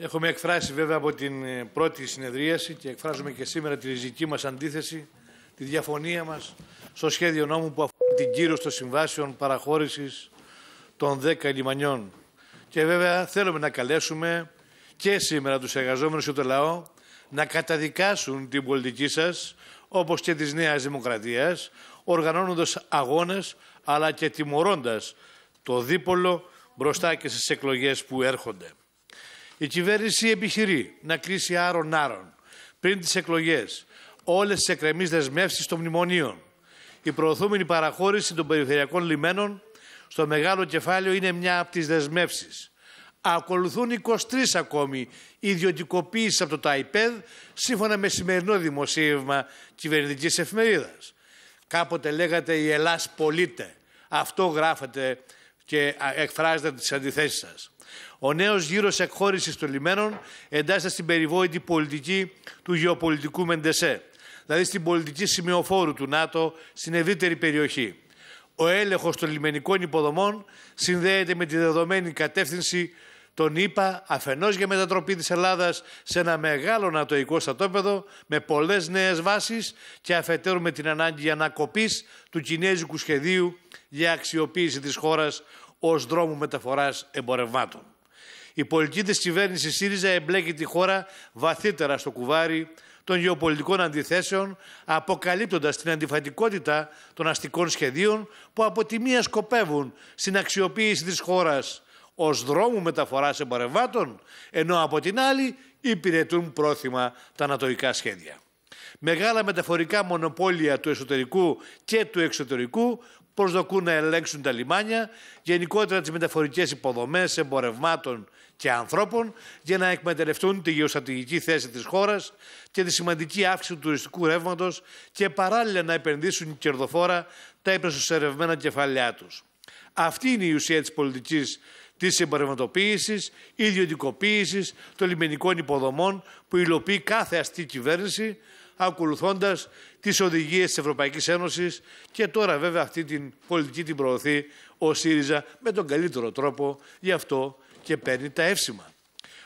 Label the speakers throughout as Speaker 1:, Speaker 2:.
Speaker 1: Έχουμε εκφράσει βέβαια από την ε, πρώτη συνεδρίαση και εκφράζουμε και σήμερα τη ριζική μας αντίθεση, τη διαφωνία μας στο σχέδιο νόμου που αφορά την κύρωση των συμβάσεων παραχώρησης των 10 λιμανιών. Και βέβαια θέλουμε να καλέσουμε και σήμερα τους εργαζόμενους και το λαό να καταδικάσουν την πολιτική σας, όπως και της Νέας Δημοκρατίας, οργανώνοντας αγώνες, αλλά και τιμωρώντας το δίπολο μπροστά και στις εκλογές που έρχονται. Η κυβέρνηση επιχειρεί να κλείσει άρον-άρον πριν τις εκλογές όλες τις εκκρεμείς δεσμεύσεις των μνημονίων. Η προωθούμενη παραχώρηση των περιφερειακών λιμένων στο μεγάλο κεφάλαιο είναι μια από τις δεσμεύσεις. Ακολουθούν 23 ακόμη ιδιωτικοποίησεις από το ΤΑΙΠΕΔ σύμφωνα με σημερινό δημοσίευμα κυβερνητικής εφημερίδας. Κάποτε λέγατε η Ελλάς πολίτε. Αυτό γράφετε και εκφράζετε τις αντιθέσεις σας. Ο νέος γύρος εκχώρησης των λιμένων εντάσσεται στην περιβόητη πολιτική του γεωπολιτικού Μεντεσέ, δηλαδή στην πολιτική σημειοφόρου του ΝΑΤΟ στην ευρύτερη περιοχή. Ο έλεγχος των λιμενικών υποδομών συνδέεται με τη δεδομένη κατεύθυνση τον είπα αφενός για μετατροπή της Ελλάδας σε ένα μεγάλο νατοϊκό στρατόπεδο με πολλές νέες βάσεις και αφετέρου με την ανάγκη ανακοπής του κινέζικου σχεδίου για αξιοποίηση της χώρας ως δρόμου μεταφοράς εμπορευμάτων. Η πολιτική της κυβέρνησης ΣΥΡΙΖΑ εμπλέκει τη χώρα βαθύτερα στο κουβάρι των γεωπολιτικών αντιθέσεων, αποκαλύπτοντας την αντιφατικότητα των αστικών σχεδίων που από τη μία σκοπεύουν στην αξιοποίηση της χώρας ως δρόμου μεταφοράς εμπορευμάτων, ενώ από την άλλη υπηρετούν πρόθυμα τα ανατοϊκά σχέδια. Μεγάλα μεταφορικά μονοπόλια του εσωτερικού και του εξωτερικού προσδοκούν να ελέγξουν τα λιμάνια, γενικότερα τις μεταφορικές υποδομές εμπορευμάτων και ανθρώπων για να εκμεταλλευτούν τη γεωστατηγική θέση της χώρας και τη σημαντική αύξηση του τουριστικού ρεύματος και παράλληλα να επενδύσουν κερδοφόρα τα υπερσοσερευμένα κεφάλαιά τους. Αυτή είναι η ουσία της πολιτικής της εμπορευματοποίησης, ιδιωτικοποίησης των λιμενικών υποδομών που υλοποιεί κάθε αστή κυβέρνηση ακολουθώντας τις οδηγίες της Ευρωπαϊκής Ένωσης και τώρα βέβαια αυτή την πολιτική την προωθεί ο ΣΥΡΙΖΑ με τον καλύτερο τρόπο, γι' αυτό και παίρνει τα εύσημα.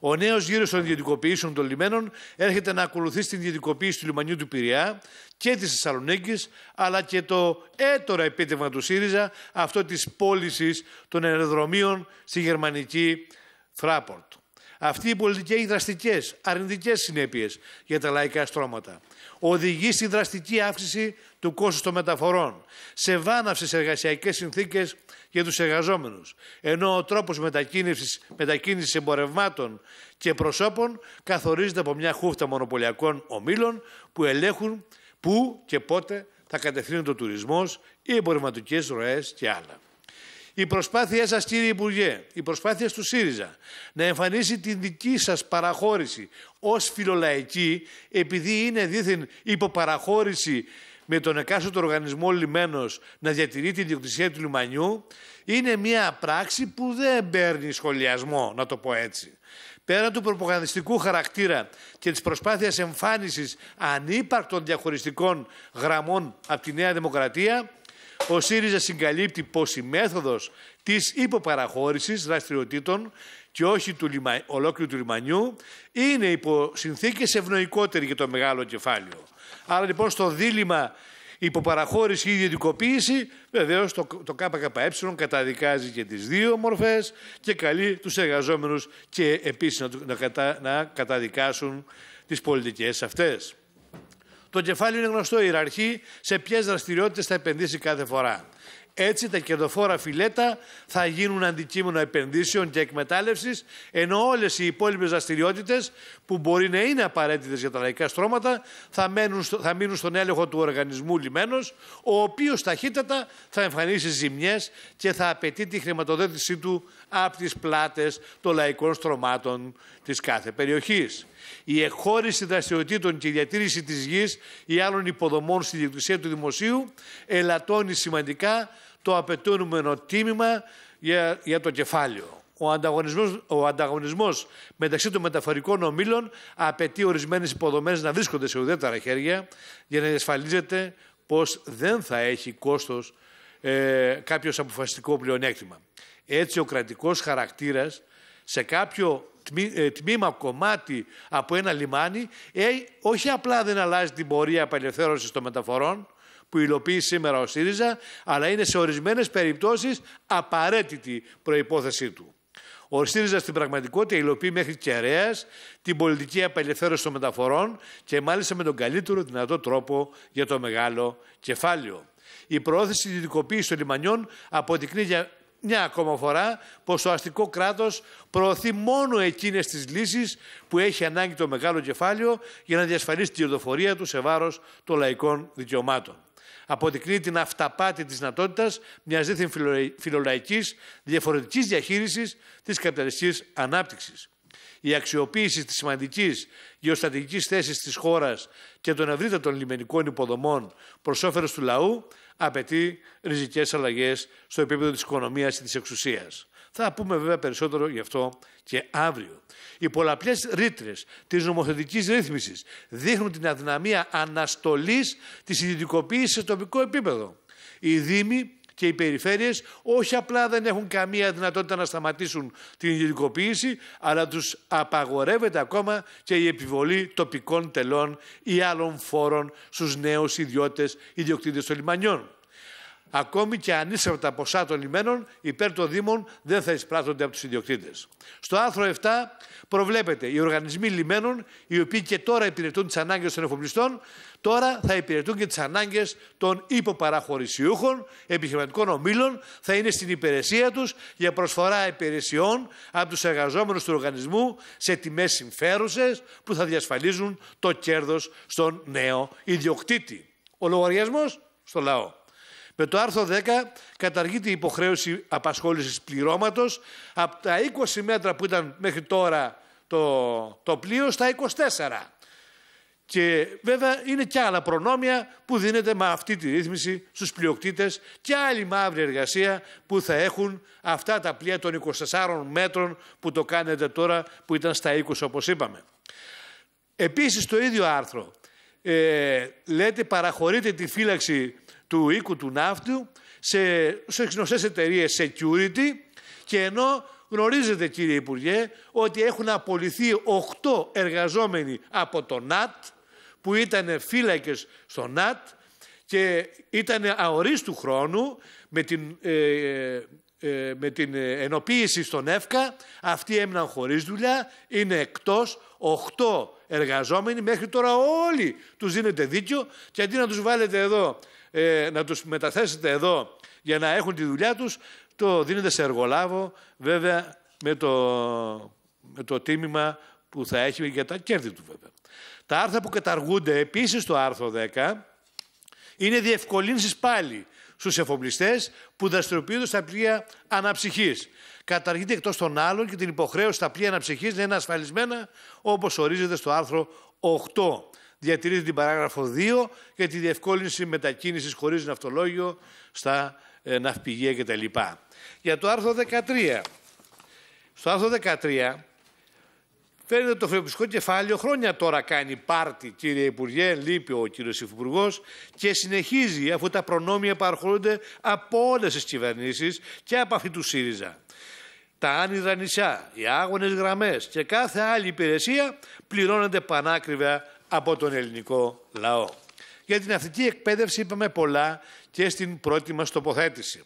Speaker 1: Ο νέος γύρος των ιδιωτικοποιήσεων των λιμένων έρχεται να ακολουθήσει στην ιδιωτικοποίηση του λιμανιού του Πυριά και της Θεσσαλονίκης, αλλά και το έτορα επίτευγμα του ΣΥΡΙΖΑ, αυτό της πώλησης των αεροδρομίων στη γερμανική Φράπορτ. Αυτή η πολιτική έχει δραστικές, αρνητικές συνέπειες για τα λαϊκά στρώματα. Οδηγεί στη δραστική αύξηση του κόστους των μεταφορών, σε βάναυσες εργασιακές συνθήκες για τους εργαζόμενους, ενώ ο τρόπος μετακίνησης εμπορευμάτων και προσώπων καθορίζεται από μια χούφτα μονοπωλιακών ομήλων που ελέγχουν πού και πότε θα κατευθύνουν το τουρισμός οι εμπορευματικές ροές και άλλα. Η προσπάθειά σας κύριε Υπουργέ, η προσπάθεια του ΣΥΡΙΖΑ να εμφανίσει την δική σας παραχώρηση ως φιλολαϊκή επειδή είναι δίθεν υποπαραχώρηση με τον εκάστοτε οργανισμό λιμένος να διατηρεί την διοκτησία του λιμανιού είναι μια πράξη που δεν παίρνει σχολιασμό, να το πω έτσι. Πέραν του προπογανδιστικού χαρακτήρα και της προσπάθειας εμφάνισης ανύπαρκτων διαχωριστικών γραμμών από τη Νέα Δημοκρατία, ο ΣΥΡΙΖΑ συγκαλύπτει πως η μέθοδος της υποπαραχώρησης δραστηριοτήτων και όχι του ολόκληρου του λιμανιού είναι υπό συνθήκες ευνοϊκότερη για το μεγάλο κεφάλαιο. Άρα λοιπόν στο δίλημα υποπαραχώρηση ή ιδιωτικοποίηση, βεβαίως το, το ΚΚΕ καταδικάζει και τις δύο μορφές και καλεί τους εργαζόμενους και επίσης να, να καταδικάσουν τις πολιτικές αυτές. Το κεφάλαιο είναι γνωστό, η ιεραρχή, σε ποιες δραστηριότητες θα επενδύσει κάθε φορά. Έτσι, τα κερδοφόρα φιλέτα θα γίνουν αντικείμενο επενδύσεων και εκμετάλλευσης, ενώ όλες οι υπόλοιπες δραστηριότητες που μπορεί να είναι απαραίτητες για τα λαϊκά στρώματα θα, θα μείνουν στον έλεγχο του οργανισμού λιμένος, ο οποίος ταχύτατα θα εμφανίσει ζημιές και θα απαιτεί τη χρηματοδότησή του από τις πλάτες των λαϊκών στρωμάτων της κάθε περιοχής η εχώρηση δραστηριοτήτων και η διατήρηση της γης ή άλλων υποδομών στη διοκτησία του δημοσίου ελαττώνει σημαντικά το απαιτούμενο τίμημα για, το κεφάλαιο. Ο ανταγωνισμός, ο ανταγωνισμός μεταξύ των μεταφορικών ομήλων απαιτεί ορισμένες υποδομές να βρίσκονται σε ουδέτερα χέρια για να διασφαλίζεται πως δεν θα έχει κόστος ε, κάποιος αποφασιστικό πλεονέκτημα. Έτσι, ο κρατικός χαρακτήρας σε κάποιο ε, τμήμα, κομμάτι από ένα λιμάνι, ε, όχι απλά δεν αλλάζει την πορεία απελευθέρωσης των μεταφορών, που υλοποιεί σήμερα ο ΣΥΡΙΖΑ, αλλά είναι σε ορισμένες περιπτώσεις απαραίτητη προϋπόθεσή του. Ο ΣΥΡΙΖΑ στην πραγματικότητα υλοποιεί μέχρι κεραίας την πολιτική απελευθέρωση των μεταφορών και μάλιστα με τον καλύτερο δυνατό τρόπο για το μεγάλο κεφάλαιο. Η προώθηση ιδιωτικοποίηση των λιμανιών αποδεικνύει για μια ακόμα φορά πως το αστικό κράτος προωθεί μόνο εκείνες τις λύσεις που έχει ανάγκη το μεγάλο κεφάλαιο για να διασφαλίσει την κερδοφορία του σε βάρος των λαϊκών δικαιωμάτων. Αποδεικνύει την αυταπάτη της δυνατότητας μια δίθεν φιλολαϊκής διαφορετικής διαχείρισης της καπιταλιστικής ανάπτυξης. Η αξιοποίηση της σημαντικής γεωστατικής θέσης της χώρας και των ευρύτερων λιμενικών υποδομών προς όφελος του λαού απαιτεί ριζικές αλλαγές στο επίπεδο της οικονομίας και της εξουσίας. Θα πούμε βέβαια περισσότερο γι' αυτό και αύριο. Οι πολλαπλές ρήτρες της νομοθετικής ρύθμισης δείχνουν την αδυναμία αναστολής της ιδιωτικοποίησης σε τοπικό επίπεδο. Οι Δήμοι και οι περιφέρειες όχι απλά δεν έχουν καμία δυνατότητα να σταματήσουν την ιδιωτικοποίηση, αλλά τους απαγορεύεται ακόμα και η επιβολή τοπικών τελών ή άλλων φόρων στους νέους ιδιώτες ιδιοκτήτες των λιμανιών. Ακόμη και τα ποσά των λιμένων υπέρ των Δήμων δεν θα εισπράττονται από τους ιδιοκτήτες. Στο άρθρο 7 προβλέπεται οι οργανισμοί λιμένων, οι οποίοι και τώρα υπηρετούν τις ανάγκες των εφοπλιστών, τώρα θα υπηρετούν και τις ανάγκες των υποπαραχωρησιούχων επιχειρηματικών ομήλων, θα είναι στην υπηρεσία τους για προσφορά υπηρεσιών από τους εργαζόμενους του οργανισμού σε τιμές συμφέρουσες που θα διασφαλίζουν το κέρδος στον νέο ιδιοκτήτη. Ο λογαριασμός στο λαό. Με το άρθρο 10 καταργείται η υποχρέωση απασχόλησης πληρώματος από τα 20 μέτρα που ήταν μέχρι τώρα το, το πλοίο στα 24. Και βέβαια είναι και άλλα προνόμια που δίνεται με αυτή τη ρύθμιση στους πλειοκτήτες και άλλη μαύρη εργασία που θα έχουν αυτά τα πλοία των 24 μέτρων που το κάνετε τώρα που ήταν στα 20 όπως είπαμε. Επίσης το ίδιο άρθρο ε, λέτε παραχωρείτε τη φύλαξη του οίκου του ναύτου σε, σε γνωστές εταιρείες security και ενώ γνωρίζετε κύριε Υπουργέ ότι έχουν απολυθεί 8 εργαζόμενοι από το ΝΑΤ που ήταν φύλακες στο ΝΑΤ και ήταν αορίστου χρόνου με την, ε, ε, με την ενοποίηση στον ΕΦΚΑ. Αυτοί έμειναν χωρίς δουλειά, είναι εκτός 8 εργαζόμενοι. Μέχρι τώρα όλοι τους δίνετε δίκιο και αντί να τους βάλετε εδώ ε, να τους μεταθέσετε εδώ για να έχουν τη δουλειά τους, το δίνετε σε εργολάβο, βέβαια με το, με το τίμημα που θα έχει για τα κέρδη του βέβαια. Τα άρθρα που καταργούνται επίσης στο άρθρο 10 είναι διευκολύνσεις πάλι στους εφοπλιστές που δραστηριοποιούνται στα πλοία αναψυχής. Καταργείται εκτός των άλλων και την υποχρέωση στα πλοία αναψυχής να είναι ασφαλισμένα όπως ορίζεται στο άρθρο 8 διατηρείται την παράγραφο 2 για τη διευκόλυνση μετακίνησης χωρίς ναυτολόγιο στα ε, ναυπηγεία κτλ. Για το άρθρο 13. Στο άρθρο 13 Φαίνεται ότι το φρεπιστικό κεφάλαιο χρόνια τώρα κάνει πάρτι, κύριε Υπουργέ, λείπει ο κύριος Υφυπουργός και συνεχίζει αφού τα προνόμια παραχωρούνται από όλες τις κυβερνήσεις και από αυτή του ΣΥΡΙΖΑ. Τα άνυδρα νησιά, οι άγονε γραμμές και κάθε άλλη υπηρεσία πληρώνονται πανάκριβα από τον ελληνικό λαό. Για την αυτική εκπαίδευση είπαμε πολλά και στην πρώτη μας τοποθέτηση.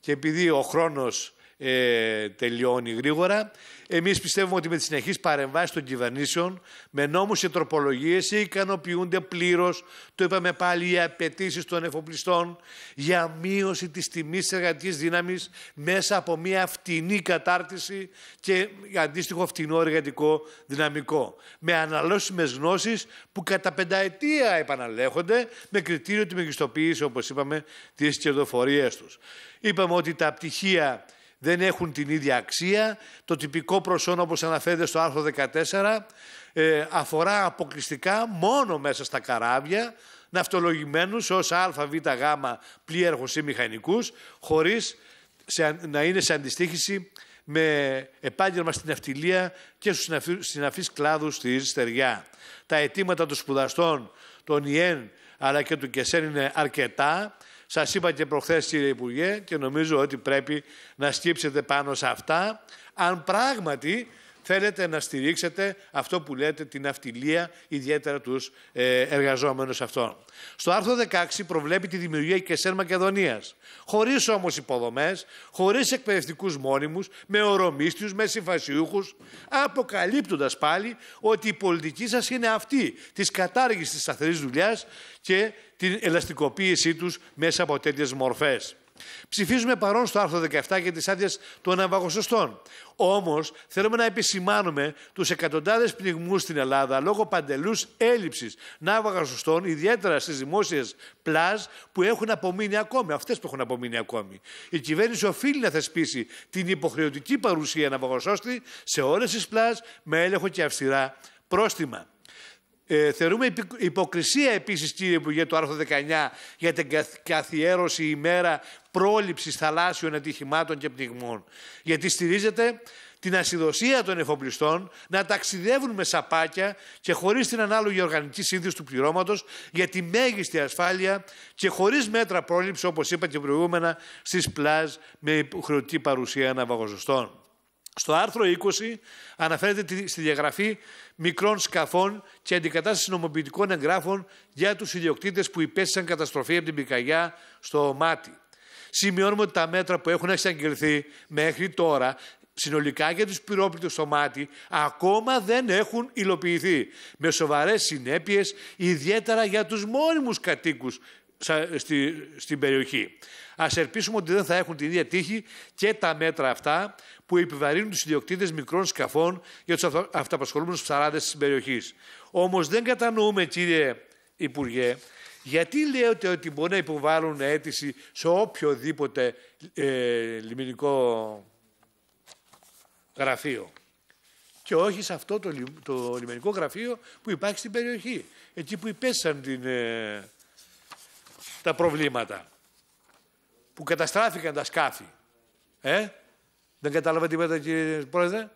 Speaker 1: Και επειδή ο χρόνος ε, τελειώνει γρήγορα. Εμείς πιστεύουμε ότι με τις συνεχείς παρεμβάσεις των κυβερνήσεων, με νόμους και τροπολογίες, ικανοποιούνται πλήρως, το είπαμε πάλι, οι απαιτήσει των εφοπλιστών για μείωση της τιμής της εργατικής δύναμης μέσα από μια φτηνή κατάρτιση και αντίστοιχο φτηνό εργατικό δυναμικό. Με αναλώσιμες γνώσεις που κατά πενταετία επαναλέχονται με κριτήριο τη μεγιστοποίηση, όπως είπαμε, της κερδοφορίας τους. Είπαμε ότι τα πτυχία δεν έχουν την ίδια αξία. Το τυπικό προσώνα, όπως αναφέρεται στο άρθρο 14, ε, αφορά αποκλειστικά μόνο μέσα στα καράβια, ναυτολογημένους ως α, β, γ, πλήρχους ή μηχανικούς, χωρίς να είναι σε αντιστοίχηση με επάγγελμα στην αυτιλία και στους συναφείς κλάδους στη στεριά. Τα αιτήματα των σπουδαστών, των ΙΕΝ αλλά και του ΚΕΣΕΝ είναι αρκετά σας είπα και προχθές κύριε Υπουργέ και νομίζω ότι πρέπει να σκύψετε πάνω σε αυτά αν πράγματι θέλετε να στηρίξετε αυτό που λέτε την αυτιλία, ιδιαίτερα τους ε, εργαζόμενους αυτών. Στο άρθρο 16 προβλέπει τη δημιουργία και ΣΕΝ Μακεδονίας, χωρίς όμως υποδομές, χωρίς εκπαιδευτικούς μόνιμους, με ορομίστιους, με συμφασιούχους, αποκαλύπτοντας πάλι ότι η πολιτική σας είναι αυτή, της κατάργησης της σταθερής δουλειάς και την ελαστικοποίησή τους μέσα από τέτοιες μορφές. Ψηφίζουμε παρόν στο άρθρο 17 για τις άδειες των ναυαγοσωστών. Όμως θέλουμε να επισημάνουμε τους εκατοντάδες πνιγμούς στην Ελλάδα λόγω παντελούς έλλειψης ναυαγοσωστών, ιδιαίτερα στις δημόσιες πλάζ που έχουν απομείνει ακόμη. Αυτές που έχουν απομείνει ακόμη. Η κυβέρνηση οφείλει να θεσπίσει την υποχρεωτική παρουσία ναυαγοσώστη σε όλες τις πλάζ με έλεγχο και αυστηρά πρόστιμα. Ε, θεωρούμε υποκρισία επίσης, κύριε Υπουργέ, του άρθρο 19 για την καθιέρωση ημέρα πρόληψης θαλάσσιων ατυχημάτων και πνιγμών. Γιατί στηρίζεται την ασυδοσία των εφοπλιστών να ταξιδεύουν με σαπάκια και χωρίς την ανάλογη οργανική σύνδεση του πληρώματος για τη μέγιστη ασφάλεια και χωρίς μέτρα πρόληψη, όπως είπα και προηγούμενα, στις πλάζ με υποχρεωτική παρουσία αναβαγωζωστών. Στο άρθρο 20 αναφέρεται στη διαγραφή μικρών σκαφών και αντικατάστασης νομοποιητικών εγγράφων για τους ιδιοκτήτες που υπέστησαν καταστροφή από την πυρκαγιά στο μάτι. Σημειώνουμε ότι τα μέτρα που έχουν εξαγγελθεί μέχρι τώρα συνολικά για τους πυρόπλητους στο μάτι ακόμα δεν έχουν υλοποιηθεί με σοβαρές συνέπειες ιδιαίτερα για τους μόνιμους κατοίκους στη, στην περιοχή. Ας ελπίσουμε ότι δεν θα έχουν την ίδια τύχη και τα μέτρα αυτά που επιβαρύνουν τους ιδιοκτήτες μικρών σκαφών για τους αυταπασχολούμενου ψαράδες της περιοχής. Όμως δεν κατανοούμε, κύριε Υπουργέ, γιατί λέτε ότι μπορεί να υποβάλουν αίτηση σε οποιοδήποτε ε, λιμενικό γραφείο και όχι σε αυτό το, το λιμενικό γραφείο που υπάρχει στην περιοχή, εκεί που υπέστησαν την, ε, τα προβλήματα. Που καταστράφηκαν τα σκάφη. Ε, δεν κατάλαβα τίποτα κύριε Πρόεδρε.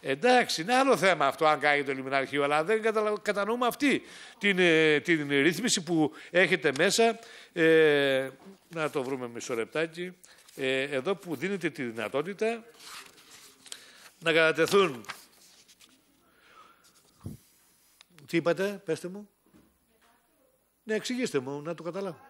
Speaker 1: Εντάξει, είναι άλλο θέμα αυτό αν κάνει το λιμιναρχείο, αλλά δεν κατανοούμε αυτή την, ε, την ρύθμιση που έχετε μέσα. Ε, να το βρούμε μισό λεπτάκι. Ε, εδώ που δίνεται τη δυνατότητα να κατατεθούν. Τι είπατε, πέστε μου. Ναι, εξηγήστε μου, να το καταλάβω.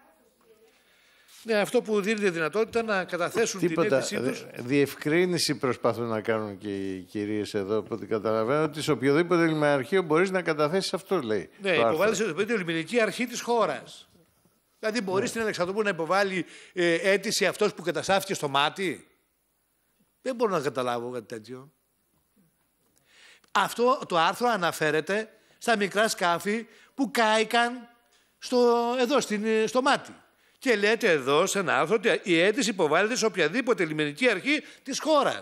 Speaker 1: Ναι, αυτό που δίνεται δυνατότητα να καταθέσουν την αίτησή τους. Διευκρίνηση προσπαθούν να κάνουν και οι κυρίες εδώ, από ό,τι καταλαβαίνω, ότι σε οποιοδήποτε λιμενικό μπορείς να καταθέσεις αυτό, λέει. Ναι, υποβάλλεις οποιοδήποτε λιμενική αρχή της χώρας. Δηλαδή μπορείς ναι. στην Αλεξανδρούπολη να υποβάλει ε, αίτηση αυτός που καταστάθηκε στο μάτι. Δεν μπορώ να καταλάβω κάτι τέτοιο. Αυτό το άρθρο αναφέρεται στα μικρά σκάφη που κάηκαν στο, εδώ, στην, ε, στο μάτι. Και λέτε εδώ σε ένα άρθρο ότι η αίτηση υποβάλλεται σε οποιαδήποτε λιμενική αρχή της χώρας.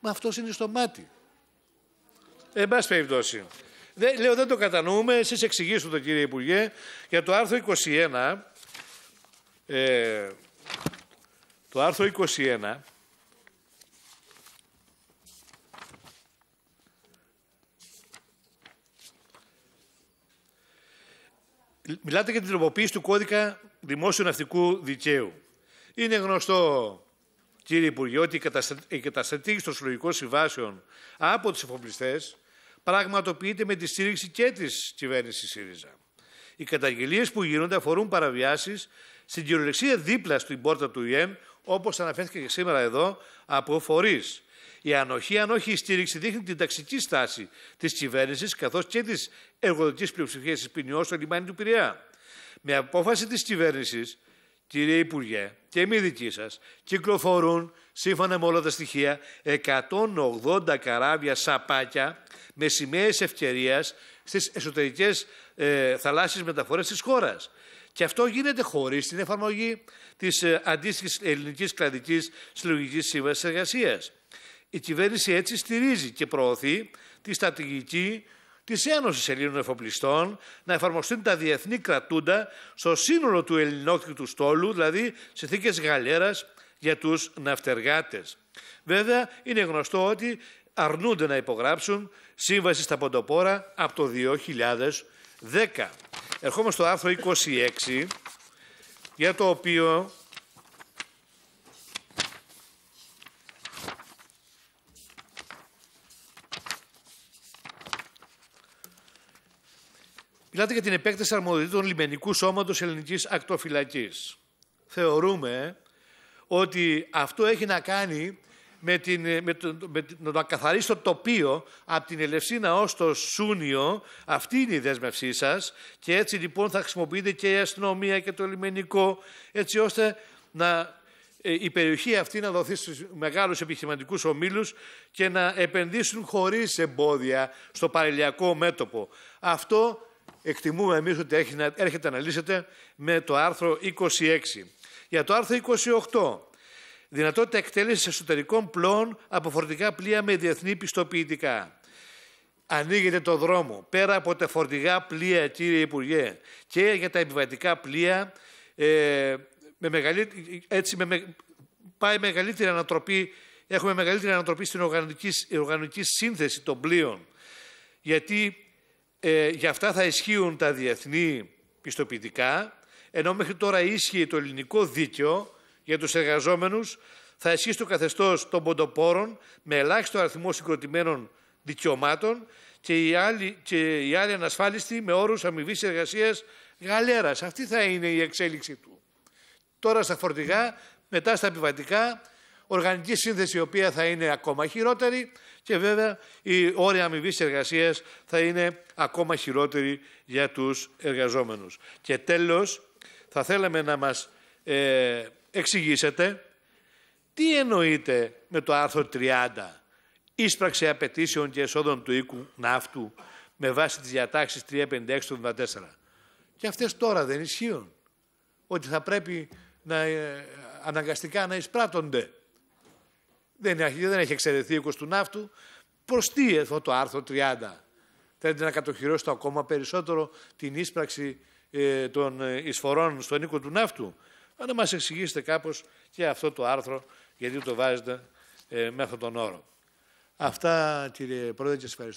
Speaker 1: Μα αυτός είναι στο μάτι. Εν πάση περιπτώσει. λέω δεν το κατανοούμε, εσείς εξηγήσου το κύριε Υπουργέ. Για το άρθρο 21, ε, το άρθρο 21 Μιλάτε για την τροποποίηση του κώδικα δημόσιου ναυτικού δικαίου. Είναι γνωστό, κύριε Υπουργέ, ότι η καταστατήγηση των συλλογικών συμβάσεων από του εφοπλιστές πραγματοποιείται με τη στήριξη και της κυβέρνησης ΣΥΡΙΖΑ. Οι καταγγελίες που γίνονται αφορούν παραβιάσεις στην κυριολεξία δίπλα στην πόρτα του ΙΕΜ, όπως αναφέρθηκε και σήμερα εδώ, από φορείς η ανοχή, αν όχι η στήριξη, δείχνει την ταξική στάση της κυβέρνησης καθώς και της εργοδοτικής πλειοψηφίας της ποινιό στο λιμάνι του Πειραιά. Με απόφαση της κυβέρνησης, κύριε Υπουργέ, και μη δικοί σας, κυκλοφορούν σύμφωνα με όλα τα στοιχεία 180 καράβια σαπάκια με σημαίες ευκαιρίας στις εσωτερικές ε, θαλάσσιες μεταφορές της χώρας. Και αυτό γίνεται χωρίς την εφαρμογή της ε, αντίστοιχης ελληνικής κρατική συλλογικής σύμβασης εργασίας. Η κυβέρνηση έτσι στηρίζει και προωθεί τη στρατηγική της Ένωσης Ελλήνων Εφοπλιστών να εφαρμοστούν τα διεθνή κρατούντα στο σύνολο του ελληνόκτητου στόλου, δηλαδή θήκες γαλέρας για τους ναυτεργάτες. Βέβαια, είναι γνωστό ότι αρνούνται να υπογράψουν σύμβαση στα Ποντοπόρα από το 2010. Ερχόμαστε στο άρθρο 26, για το οποίο Μιλάτε για την επέκταση αρμοδιοτήτων λιμενικού σώματος ελληνικής ακτοφυλακής. Θεωρούμε ότι αυτό έχει να κάνει με, την, με, το, με το, να καθαρίσει το τοπίο από την Ελευσίνα ως το Σούνιο. Αυτή είναι η δέσμευσή σας και έτσι λοιπόν θα χρησιμοποιείτε και η αστυνομία και το λιμενικό έτσι ώστε να ε, η περιοχή αυτή να δοθεί στους μεγάλους επιχειρηματικούς ομίλους και να επενδύσουν χωρίς εμπόδια στο παρελιακό μέτωπο. Αυτό εκτιμούμε εμείς ότι έρχεται να λύσετε με το άρθρο 26. Για το άρθρο 28, δυνατότητα εκτέλεσης εσωτερικών πλών από φορτικά πλοία με διεθνή πιστοποιητικά. Ανοίγεται το δρόμο πέρα από τα φορτηγά πλοία, κύριε Υπουργέ, και για τα επιβατικά πλοία, ε, με μεγαλύτερη, έτσι με, πάει ανατροπή, έχουμε μεγαλύτερη ανατροπή στην οργανικής, οργανικής σύνθεση των πλοίων. Γιατί ε, για αυτά θα ισχύουν τα διεθνή πιστοποιητικά, ενώ μέχρι τώρα ίσχυε το ελληνικό δίκαιο για τους εργαζόμενους, θα ισχύσει το καθεστώς των ποντοπόρων με ελάχιστο αριθμό συγκροτημένων δικαιωμάτων και οι άλλοι, και ανασφάλιστοι με όρους αμοιβής εργασίας γαλέρας. Αυτή θα είναι η εξέλιξη του. Τώρα στα φορτηγά, μετά στα επιβατικά, οργανική σύνθεση η οποία θα είναι ακόμα χειρότερη και βέβαια η όρια αμοιβής εργασίας θα είναι ακόμα χειρότερη για τους εργαζόμενους. Και τέλος, θα θέλαμε να μας ε, εξηγήσετε τι εννοείται με το άρθρο 30 «Ίσπραξη απαιτήσεων και εσόδων του οίκου ναύτου με βάση τις διατάξεις 356 του Και αυτές τώρα δεν ισχύουν. Ότι θα πρέπει να, ε, αναγκαστικά να εισπράττονται. Δεν έχει, δεν έχει εξαιρεθεί ο οίκος του ναύτου. Προς τι αυτό το άρθρο 30. Θέλετε να κατοχυρώσετε ακόμα περισσότερο την ίσπραξη ε, των ε, εισφορών στον οίκο του ναύτου. Αν να μα εξηγήσετε κάπως και αυτό το άρθρο, γιατί το βάζετε ε, με αυτόν τον όρο. Αυτά κύριε Πρόεδρε και ευχαριστώ.